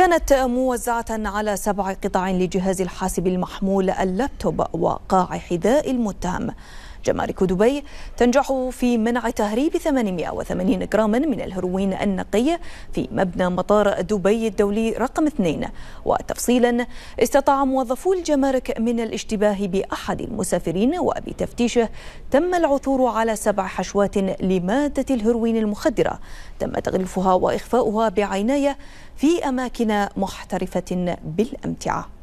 كانت موزعة على سبع قطع لجهاز الحاسب المحمول اللابتوب وقاع حذاء المتهم جمارك دبي تنجح في منع تهريب 880 جراما من الهروين النقي في مبنى مطار دبي الدولي رقم 2 وتفصيلا استطاع موظفو الجمارك من الاشتباه بأحد المسافرين وبتفتيشه تم العثور على سبع حشوات لمادة الهروين المخدرة تم تغليفها وإخفاؤها بعناية في أماكن محترفة بالأمتعة